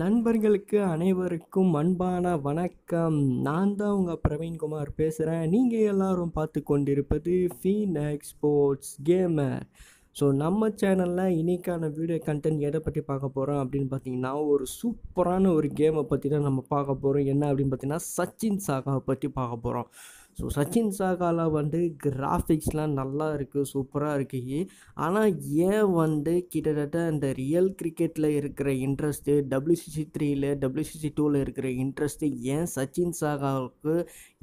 நண்பர்களுக்கு அனைவருக்கும் அன்பான வணக்கம் நான் தான் உங்கள் பிரவீன்குமார் பேசுகிறேன் நீங்கள் எல்லாரும் பார்த்து கொண்டிருப்பது ஃபீனக்ஸ் ஸ்போர்ட்ஸ் கேமர் ஸோ நம்ம சேனலில் இன்றைக்கான வீடியோ கண்டென்ட் எதை பற்றி பார்க்க போகிறோம் அப்படின்னு பார்த்தீங்கன்னா ஒரு சூப்பரான ஒரு கேமை பற்றி தான் நம்ம பார்க்க போகிறோம் என்ன அப்படின்னு பார்த்தீங்கன்னா சச்சின் சாகாவை பற்றி பார்க்க போகிறோம் ஸோ சச்சின் சாகாலா வந்து கிராஃபிக்ஸ்லாம் நல்லா இருக்குது சூப்பராக இருக்குது ஆனால் ஏன் வந்து கிட்டத்தட்ட அந்த ரியல் கிரிக்கெட்டில் இருக்கிற இன்ட்ரெஸ்ட்டு டபிள்யூசிசி த்ரீயில் டபிள்யூசிசி டூவில் இருக்கிற இன்ட்ரெஸ்ட்டு ஏன் சச்சின் சாகாவுக்கு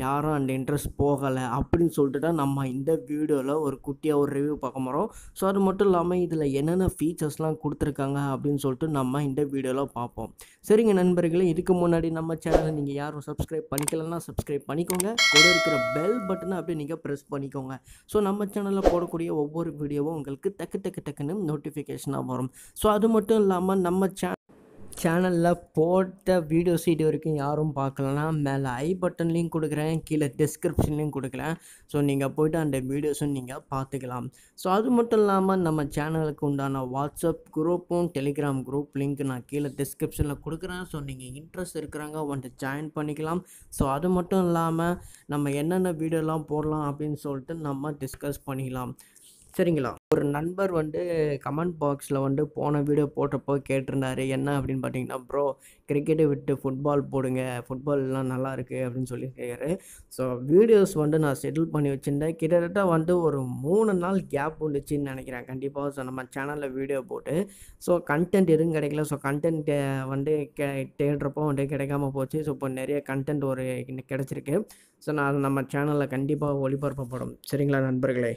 யாரும் அந்த இன்ட்ரெஸ்ட் போகலை அப்படின்னு சொல்லிட்டு தான் நம்ம இந்த வீடியோவில் ஒரு குட்டியாக ஒரு ரிவ்யூ பார்க்க போகிறோம் ஸோ அது மட்டும் இல்லாமல் இதில் என்னென்ன ஃபீச்சர்ஸ்லாம் கொடுத்துருக்காங்க அப்படின்னு சொல்லிட்டு நம்ம இந்த வீடியோவில் பார்ப்போம் சரிங்க நண்பர்களே இதுக்கு முன்னாடி நம்ம சேனலை நீங்கள் யாரும் சப்ஸ்கிரைப் பண்ணிக்கலன்னா சப்ஸ்கிரைப் பண்ணிக்கோங்க கூட இருக்கிற பெல் பட்டனை அப்படியே நீங்கள் ப்ரெஸ் பண்ணிக்கோங்க ஸோ நம்ம சேனலில் போடக்கூடிய ஒவ்வொரு வீடியோவும் உங்களுக்கு டக்கு டக்கு டக்குன்னு நோட்டிஃபிகேஷனாக வரும் ஸோ அது மட்டும் இல்லாமல் நம்ம சே சேனலில் போட்ட வீடியோஸ் இது வரைக்கும் யாரும் பார்க்கலன்னா மேலே ஐ பட்டன் லிங்க் கொடுக்குறேன் கீழே டிஸ்கிரிப்ஷன்லேயும் கொடுக்குறேன் ஸோ நீங்கள் போய்ட்டு அந்த வீடியோஸும் நீங்கள் பார்த்துக்கலாம் ஸோ அது மட்டும் இல்லாமல் நம்ம சேனலுக்கு உண்டான வாட்ஸ்அப் குரூப்பும் டெலிகிராம் குரூப் லிங்க் நான் கீழே டிஸ்கிரிப்ஷனில் கொடுக்குறேன் ஸோ நீங்கள் இன்ட்ரெஸ்ட் இருக்கிறாங்க வந்துட்டு ஜாயின் பண்ணிக்கலாம் ஸோ அது மட்டும் இல்லாமல் நம்ம என்னென்ன வீடியோலாம் போடலாம் அப்படின்னு சொல்லிட்டு நம்ம டிஸ்கஸ் பண்ணிக்கலாம் சரிங்களா ஒரு நண்பர் வந்து கமெண்ட் பாக்ஸில் வந்து போன வீடியோ போட்டப்போ கேட்டிருந்தாரு என்ன அப்படின்னு பார்த்தீங்கன்னா ப்ரோ கிரிக்கெட்டை விட்டு ஃபுட்பால் போடுங்க ஃபுட்பால்லாம் நல்லா இருக்குது அப்படின்னு சொல்லி கேட்குறாரு ஸோ வீடியோஸ் வந்து நான் செட்டில் பண்ணி வச்சுருந்தேன் கிட்டத்தட்ட வந்து ஒரு மூணு நாள் கேப் வந்துச்சுன்னு நினைக்கிறேன் கண்டிப்பாக ஸோ நம்ம சேனலில் வீடியோ போட்டு ஸோ கண்டென்ட் எதுவும் கிடைக்கல ஸோ கண்டென்ட் வந்து கே தேடுறப்போ வந்து கிடைக்காம போச்சு ஸோ இப்போ நிறைய கண்டென்ட் ஒரு கிடச்சிருக்கு ஸோ நான் நம்ம சேனலில் கண்டிப்பாக ஒளிபரப்பப்படும் சரிங்களா நண்பர்களே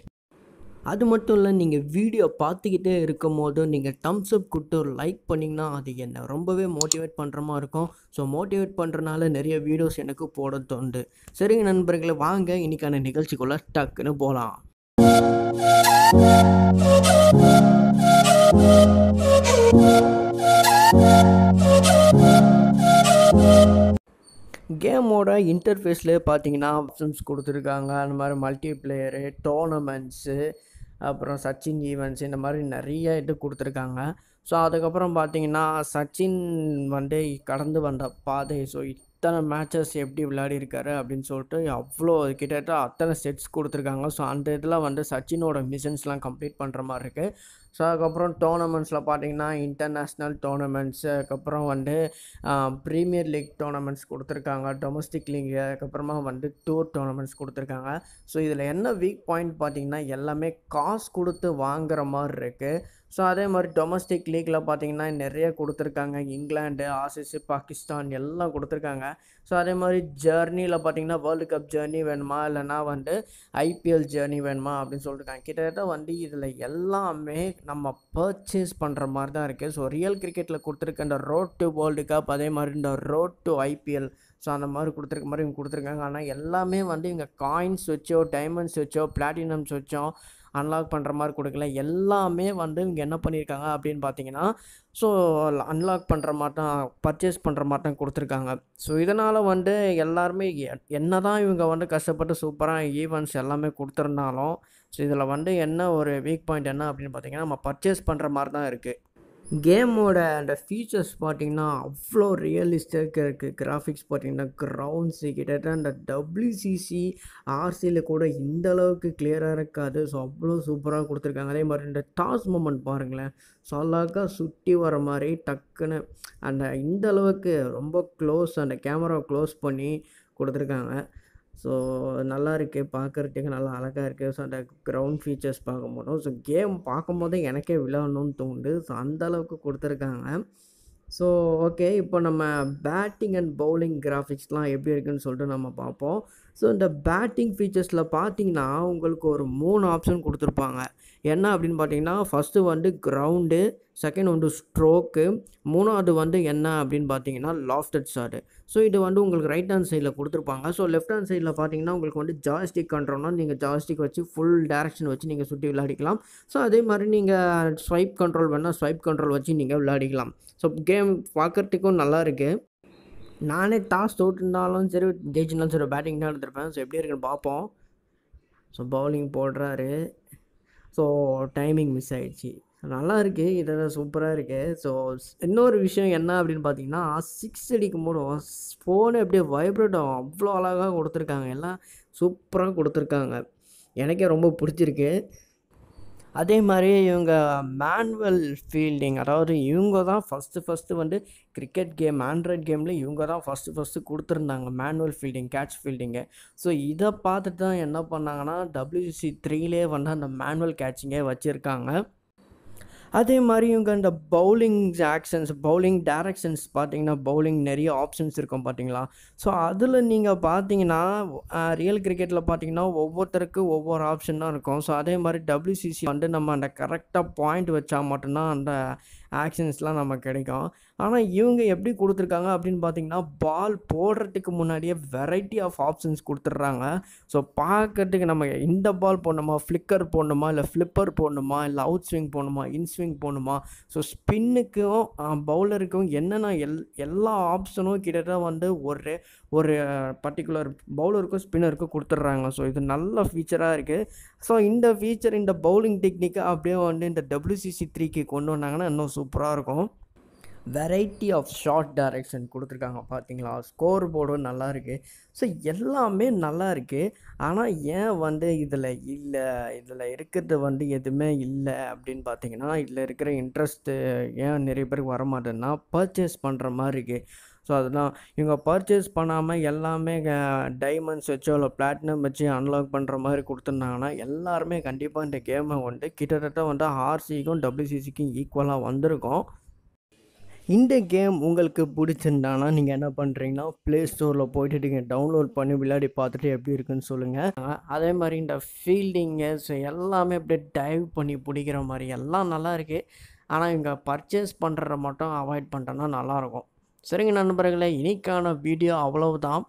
அது மட்டும் இல்லை நீங்கள் வீடியோ பார்த்துக்கிட்டே இருக்கும் போதும் நீங்கள் தம்ஸ் அப் கொடுத்து ஒரு லைக் பண்ணிங்கன்னா அது என்னை ரொம்பவே மோட்டிவேட் பண்ணுற மாதிரி இருக்கும் ஸோ மோட்டிவேட் பண்ணுறனால நிறைய வீடியோஸ் எனக்கு போட தோண்டு சரிங்க நண்பர்களை வாங்க இன்றைக்கான நிகழ்ச்சிக்குள்ளே டக்குன்னு போகலாம் கேமோட இன்டர்ஃபேஸ்லேயே பார்த்தீங்கன்னா ஆப்ஷன்ஸ் கொடுத்துருக்காங்க அந்த மாதிரி மல்டி பிளேயரு டோர்னமெண்ட்ஸு அப்புறம் சச்சின் ஈவன்ஸ் இந்த மாதிரி நிறைய இது கொடுத்துருக்காங்க ஸோ அதுக்கப்புறம் பார்த்தீங்கன்னா சச்சின் வந்து கடந்து வந்த பாதை ஸோ இத்தனை மேட்சஸ் எப்படி விளையாடிருக்காரு அப்படின்னு சொல்லிட்டு அவ்வளோ கிட்டத்தட்ட அத்தனை செட்ஸ் கொடுத்துருக்காங்க ஸோ அந்த இதில் வந்து சச்சினோட மிஷன்ஸ்லாம் கம்ப்ளீட் பண்ணுற மாதிரி இருக்குது ஸோ அதுக்கப்புறம் டோர்னமெண்ட்ஸில் பார்த்தீங்கன்னா இன்டர்நேஷ்னல் டோர்னமெண்ட்ஸு அதுக்கப்புறம் வந்து ப்ரீமியர் லீக் டோர்னமெண்ட்ஸ் கொடுத்துருக்காங்க டொமஸ்டிக் லீக் அதுக்கப்புறமா வந்து டூர் டோர்னமெண்ட்ஸ் கொடுத்துருக்காங்க ஸோ இதில் என்ன வீக் பாயிண்ட் பார்த்தீங்கன்னா எல்லாமே காசு கொடுத்து வாங்குற மாதிரி இருக்குது ஸோ அதே மாதிரி டொமஸ்டிக் லீக்கில் பார்த்தீங்கன்னா நிறைய கொடுத்துருக்காங்க இங்கிலாண்டு ஆசிஸ் பாகிஸ்தான் எல்லாம் கொடுத்துருக்காங்க ஸோ அதே மாதிரி ஜேர்னியில் பார்த்தீங்கன்னா வேர்ல்டு கப் ஜேர்னி வேணுமா இல்லைனா வந்து ஐபிஎல் ஜேர்னி வேணுமா அப்படின்னு சொல்லியிருக்காங்க கிட்டத்தட்ட வந்து இதில் எல்லாமே நம்ம பர்ச்சேஸ் பண்ணுற மாதிரி தான் இருக்குது ஸோ ரியல் கிரிக்கெட்டில் கொடுத்துருக்க இந்த ரோட் டு வேர்ல்டு கப் அதே மாதிரி இந்த ரோட் டு ஐபிஎல் ஸோ அந்த மாதிரி கொடுத்துருக்க மாதிரி இவங்க கொடுத்துருக்காங்க ஆனால் எல்லாமே வந்து இவங்க காயின்ஸ் வச்சோ டைமண்ட்ஸ் வச்சோ பிளாட்டினம்ஸ் வச்சோ அன்லாக் பண்ணுற மாதிரி கொடுக்கல எல்லாமே வந்து இவங்க என்ன பண்ணியிருக்காங்க அப்படின்னு பார்த்தீங்கன்னா ஸோ அன்லாக் பண்ணுற மாதிரி தான் பர்ச்சேஸ் பண்ணுற மாதிரி தான் கொடுத்துருக்காங்க ஸோ இதனால் வந்து எல்லாருமே என்ன தான் இவங்க வந்து கஷ்டப்பட்டு சூப்பராக ஈவெண்ட்ஸ் எல்லாமே கொடுத்துருந்தாலும் ஸோ இதில் வந்து என்ன ஒரு வீக் பாயிண்ட் என்ன அப்படின்னு பார்த்தீங்கன்னா நம்ம பர்ச்சேஸ் பண்ணுற மாதிரி தான் இருக்குது கேமோட அந்த ஃபீச்சர்ஸ் பார்த்தீங்கன்னா அவ்வளோ ரியலிஸ்டிக்காக இருக்குது கிராஃபிக்ஸ் பார்த்தீங்கன்னா க்ரௌண்ட்ஸு கிட்டத்தட்ட அந்த டபிள்யூசிசி ஆர்சியில் கூட இந்த அளவுக்கு கிளியராக இருக்காது ஸோ அவ்வளோ சூப்பராக கொடுத்துருக்காங்க அதே மாதிரி இந்த டாஸ் மூமெண்ட் பாருங்களேன் ஸோ அல்லாக்கா சுற்றி வர மாதிரி டக்குன்னு அந்த இந்த அளவுக்கு ரொம்ப க்ளோஸ் அந்த கேமரா க்ளோஸ் பண்ணி கொடுத்துருக்காங்க ஸோ நல்லா இருக்குது பார்க்குறதுக்கு நல்லா அழகாக இருக்குது ஸோ அந்த க்ரௌண்ட் ஃபீச்சர்ஸ் பார்க்க போதும் ஸோ கேம் பார்க்கும்போதே எனக்கே விளையாடணும்னு தோணுது ஸோ அந்தளவுக்கு கொடுத்துருக்காங்க ஸோ ஓகே இப்போ நம்ம பேட்டிங் அண்ட் பவுலிங் கிராஃபிக்ஸ்லாம் எப்படி இருக்குன்னு சொல்லிட்டு நம்ம பார்ப்போம் ஸோ இந்த பேட்டிங் ஃபீச்சர்ஸில் பார்த்தீங்கன்னா உங்களுக்கு ஒரு மூணு ஆப்ஷன் கொடுத்துருப்பாங்க என்ன அப்படின்னு பார்த்தீங்கன்னா ஃபஸ்ட்டு வந்து க்ரௌண்டு செகண்ட் வந்து ஸ்ட்ரோக்கு மூணாவது வந்து என்ன அப்படின்னு பார்த்தீங்கன்னா லாஃப்டட் ஷாட்டு ஸோ இது வந்து உங்களுக்கு ரைட் ஹேண்ட் சைடில் கொடுத்துருப்பாங்க ஸோ லெஃப்ட் ஹேண்ட் சைடில் பார்த்தீங்கன்னா உங்களுக்கு வந்து ஜாஸ்டிக் கண்ட்ரோல்னால் நீங்கள் ஜாஸ்டிக் வச்சு ஃபுல் டேரக்ஷன் வச்சு நீங்கள் சுற்றி விளையாடிக்கலாம் ஸோ அதே மாதிரி நீங்கள் ஸ்வைப் கண்ட்ரோல் வேணால் ஸ்வைப் கண்ட்ரோல் வச்சு நீங்கள் விளையாடிக்கலாம் ஸோ கேம் பார்க்குறதுக்கும் நல்லா இருக்குது நானே டாஸ் தோட்டுருந்தாலும் சரி ஜெயிச்சிருந்தாலும் சரி பேட்டிங் தான் எடுத்துருப்பேன் ஸோ எப்படி இருக்குன்னு பார்ப்போம் ஸோ பவுலிங் போடுறாரு ஸோ டைமிங் மிஸ் ஆகிடுச்சு நல்லா இருக்குது இதெல்லாம் சூப்பராக இருக்குது ஸோ இன்னொரு விஷயம் என்ன அப்படின்னு பார்த்தீங்கன்னா சிக்ஸ் அடிக்கும் போதும் ஃபோனு அப்படியே வைப்ரேட் ஆகும் அவ்வளோ அழகாக கொடுத்துருக்காங்க எல்லாம் சூப்பராக கொடுத்துருக்காங்க எனக்கே ரொம்ப பிடிச்சிருக்கு அதே மாதிரி இவங்க மேனுவல் ஃபீல்டிங் அதாவது இவங்க தான் ஃபஸ்ட்டு ஃபஸ்ட்டு வந்து கிரிக்கெட் கேம் ஆண்ட்ராய்ட் கேமில் இவங்க தான் ஃபஸ்ட்டு ஃபஸ்ட்டு கொடுத்துருந்தாங்க manual fielding catch fielding so இதை பார்த்துட்டு தான் என்ன பண்ணாங்கன்னா டபிள்யூசி த்ரீலே வந்து அந்த மேனுவல் கேட்சிங்கே வச்சுருக்காங்க அதே மாதிரி இவங்க இந்த பவுலிங் ஆக்ஷன்ஸ் பவுலிங் டேரக்ஷன்ஸ் பார்த்தீங்கன்னா பவுலிங் நிறைய ஆப்ஷன்ஸ் இருக்கும் பார்த்தீங்களா ஸோ அதில் நீங்கள் பார்த்தீங்கன்னா ரியல் கிரிக்கெட்டில் பார்த்தீங்கன்னா ஒவ்வொருத்தருக்கும் ஒவ்வொரு ஆப்ஷன் தான் இருக்கும் ஸோ அதே மாதிரி டபிள்யூசிசி வந்து நம்ம அந்த கரெக்டாக பாயிண்ட் வச்சால் மட்டும்தான் அந்த ஆக்ஷன்ஸ்லாம் நம்ம கிடைக்கும் ஆனால் இவங்க எப்படி கொடுத்துருக்காங்க அப்படின்னு பார்த்தீங்கன்னா பால் போடுறதுக்கு முன்னாடியே வெரைட்டி ஆஃப் ஆப்ஷன்ஸ் கொடுத்துட்றாங்க ஸோ பார்க்கறதுக்கு நம்ம இந்த பால் போடணுமா ஃப்ளிக்கர் போடணுமா இல்லை ஃப்ளிப்பர் போடணுமா இல்லை அவுட் ஸ்விங் போடணுமா இன் ஸ்விங் போடணுமா ஸோ ஸ்பின்னுக்கும் பவுலருக்கும் என்னென்ன எல் எல்லா ஆப்ஷனும் கிட்டத்தட்ட வந்து ஒரு ஒரு பர்டிகுலர் பவுலருக்கும் ஸ்பின்னருக்கும் கொடுத்துட்றாங்க ஸோ இது நல்ல ஃபீச்சராக இருக்குது ஸோ இந்த ஃபீச்சர் இந்த பவுலிங் டெக்னிக்கை அப்படியே வந்து இந்த டபிள்யூசிசி த்ரீக்கு கொண்டு வந்தாங்கன்னா இன்னும் சூப்பர் சூப்பராக இருக்கும் வெரைட்டி ஆஃப் ஷார்ட் டைரக்ஷன் கொடுத்துருக்காங்க பார்த்தீங்களா ஸ்கோர் போர்டும் நல்லா இருக்குது ஸோ எல்லாமே நல்லா இருக்குது ஆனால் ஏன் வந்து இதில் இல்லை இதில் இருக்கிறது வந்து எதுவுமே இல்லை அப்படின்னு பார்த்தீங்கன்னா இதில் இருக்கிற இன்ட்ரெஸ்ட்டு ஏன் நிறைய பேருக்கு வரமாட்டேன்னா பர்ச்சேஸ் பண்ணுற மாதிரி இருக்குது ஸோ அதெல்லாம் இவங்க பர்ச்சேஸ் பண்ணாமல் எல்லாமே டைமண்ட்ஸ் வச்சோ இல்லை பிளாட்டினம் வச்சு அன்லாக் பண்ணுற மாதிரி கொடுத்துருந்தாங்கன்னா எல்லாருமே கண்டிப்பாக இந்த கேமை வந்து கிட்டத்தட்ட வந்து ஆர்சிக்கும் டபிள்யூசிசிக்கும் ஈக்குவலாக வந்திருக்கும் இந்த கேம் உங்களுக்கு பிடிச்சிருந்தானா நீங்கள் என்ன பண்ணுறீங்கன்னா ப்ளே ஸ்டோரில் போய்ட்டு நீங்கள் டவுன்லோட் பண்ணி விளையாடி பார்த்துட்டு எப்படி இருக்குன்னு சொல்லுங்கள் அதே மாதிரி இந்த ஃபீல்டிங்கஸ் எல்லாமே அப்படியே டைவ் பண்ணி பிடிக்கிற மாதிரி எல்லாம் நல்லா இருக்குது ஆனால் இவங்க பர்ச்சேஸ் பண்ணுறத மட்டும் அவாய்ட் பண்ணிட்டோன்னா நல்லாயிருக்கும் சரிங்க நண்பர்களே இன்றைக்கான வீடியோ அவ்வளவுதான்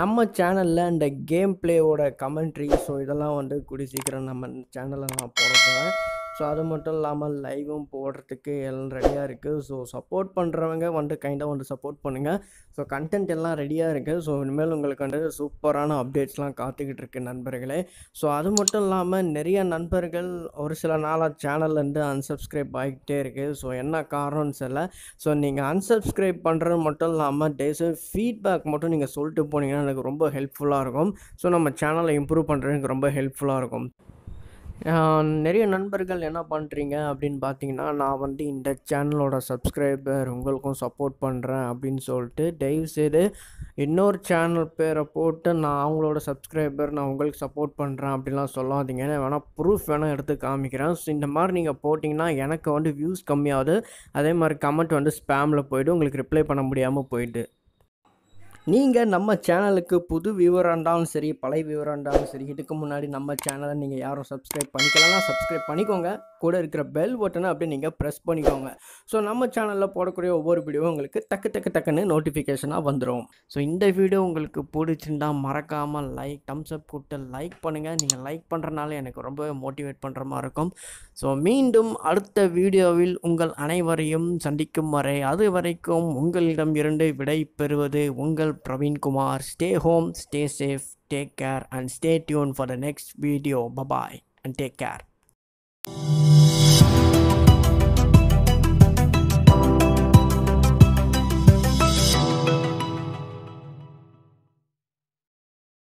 நம்ம சேனலில் இந்த கேம் பிளேவோட கமெண்ட்ரி ஸோ இதெல்லாம் வந்து கூடி சீக்கிரம் நம்ம சேனலில் நான் போடுறேன் ஸோ அது மட்டும் இல்லாமல் லைவும் போடுறதுக்கு எல்லாம் ரெடியாக இருக்குது ஸோ சப்போர்ட் பண்ணுறவங்க வந்து கைண்டாக வந்து சப்போர்ட் பண்ணுங்கள் ஸோ கண்டென்ட் எல்லாம் ரெடியாக இருக்குது ஸோ இனிமேல் உங்களுக்கு வந்து சூப்பரான அப்டேட்ஸ்லாம் காத்துக்கிட்டு இருக்கு நண்பர்களே ஸோ அது மட்டும் இல்லாமல் நிறைய நண்பர்கள் ஒரு சில நாளாக சேனல்லேருந்து அன்சப்ஸ்கிரைப் ஆகிக்கிட்டே இருக்குது ஸோ என்ன காரணம்னு சொல்ல ஸோ நீங்கள் அன்சப்ஸ்கிரைப் பண்ணுறது மட்டும் இல்லாமல் டேஸு ஃபீட்பேக் மட்டும் நீங்கள் சொல்லிட்டு போனீங்கன்னா எனக்கு ரொம்ப ஹெல்ப்ஃபுல்லாக இருக்கும் ஸோ நம்ம சேனலை இம்ப்ரூவ் எனக்கு ரொம்ப ஹெல்ப்ஃபுல்லாக இருக்கும் நிறைய நண்பர்கள் என்ன பண்ணுறீங்க அப்படின்னு பார்த்தீங்கன்னா நான் வந்து இந்த சேனலோட சப்ஸ்கிரைபர் உங்களுக்கும் சப்போர்ட் பண்ணுறேன் அப்படின்னு சொல்லிட்டு செய்து இன்னொரு சேனல் பேரை போட்டு நான் அவங்களோட சப்ஸ்கிரைபர் நான் உங்களுக்கு சப்போர்ட் பண்ணுறேன் அப்படிலாம் சொல்லாதீங்க வேணால் ப்ரூஃப் வேணால் எடுத்து காமிக்கிறேன் ஸோ இந்த மாதிரி நீங்கள் போட்டிங்கன்னா எனக்கு வந்து வியூஸ் கம்மியாகுது அதே மாதிரி கமெண்ட் வந்து ஸ்பேமில் போய்ட்டு உங்களுக்கு ரிப்ளை பண்ண முடியாமல் போயிட்டு நீங்கள் நம்ம சேனலுக்கு புது வியூவராக இருந்தாலும் சரி பழைய வியூவராக இருந்தாலும் சரி இதுக்கு முன்னாடி நம்ம சேனலை நீங்கள் யாரும் சப்ஸ்கிரைப் பண்ணிக்கலாம் சப்ஸ்கிரைப் பண்ணிக்கோங்க கூட இருக்கிற பெல் பட்டனை அப்படியே நீங்கள் ப்ரெஸ் பண்ணிக்கோங்க ஸோ நம்ம சேனலில் போடக்கூடிய ஒவ்வொரு வீடியோவும் உங்களுக்கு டக்கு தக்கு டக்குன்னு நோட்டிஃபிகேஷனாக வந்துடும் ஸோ இந்த வீடியோ உங்களுக்கு பிடிச்சிருந்தா மறக்காமல் லைக் தம்ஸ் அப் கொடுத்து லைக் பண்ணுங்கள் நீங்கள் லைக் பண்ணுறனால எனக்கு ரொம்ப மோட்டிவேட் பண்ணுற மாதிரி இருக்கும் ஸோ மீண்டும் அடுத்த வீடியோவில் உங்கள் அனைவரையும் சந்திக்கும் வரை அது வரைக்கும் உங்களிடம் இருந்து விடை பெறுவது உங்கள் Praveen Kumar stay home stay safe take care and stay tune for the next video bye bye and take care